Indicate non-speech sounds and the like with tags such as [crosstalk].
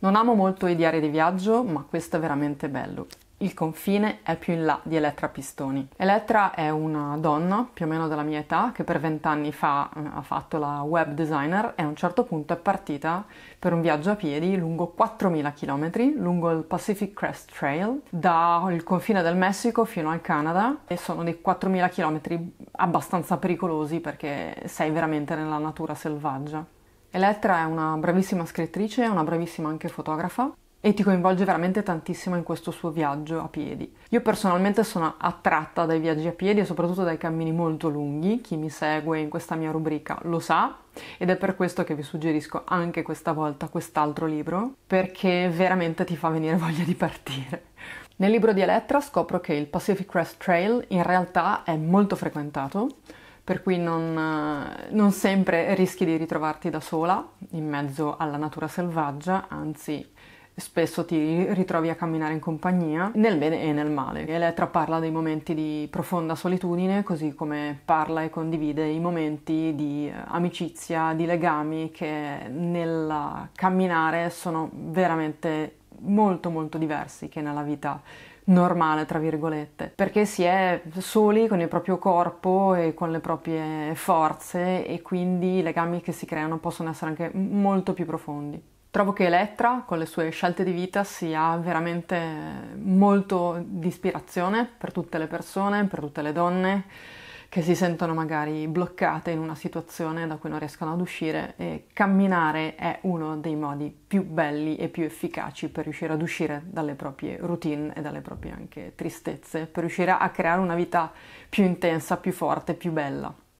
Non amo molto i diari di viaggio, ma questo è veramente bello. Il confine è più in là di Elettra Pistoni. Elettra è una donna, più o meno della mia età, che per vent'anni fa eh, ha fatto la web designer e a un certo punto è partita per un viaggio a piedi lungo 4.000 km, lungo il Pacific Crest Trail, dal confine del Messico fino al Canada e sono dei 4.000 km abbastanza pericolosi perché sei veramente nella natura selvaggia. Elettra è una bravissima scrittrice, una bravissima anche fotografa e ti coinvolge veramente tantissimo in questo suo viaggio a piedi. Io personalmente sono attratta dai viaggi a piedi e soprattutto dai cammini molto lunghi, chi mi segue in questa mia rubrica lo sa ed è per questo che vi suggerisco anche questa volta quest'altro libro perché veramente ti fa venire [laughs] voglia di partire. Nel libro di Elettra scopro che il Pacific Crest Trail in realtà è molto frequentato per cui non, eh, non sempre rischi di ritrovarti da sola in mezzo alla natura selvaggia, anzi spesso ti ritrovi a camminare in compagnia, nel bene e nel male. Elettra parla dei momenti di profonda solitudine, così come parla e condivide i momenti di eh, amicizia, di legami che nel camminare sono veramente molto molto diversi che nella vita normale, tra virgolette, perché si è soli con il proprio corpo e con le proprie forze e quindi i legami che si creano possono essere anche molto più profondi. Trovo che Elettra, con le sue scelte di vita, sia veramente molto di ispirazione per tutte le persone, per tutte le donne che si sentono magari bloccate in una situazione da cui non riescono ad uscire e camminare è uno dei modi più belli e più efficaci per riuscire ad uscire dalle proprie routine e dalle proprie anche tristezze, per riuscire a creare una vita più intensa, più forte, più bella.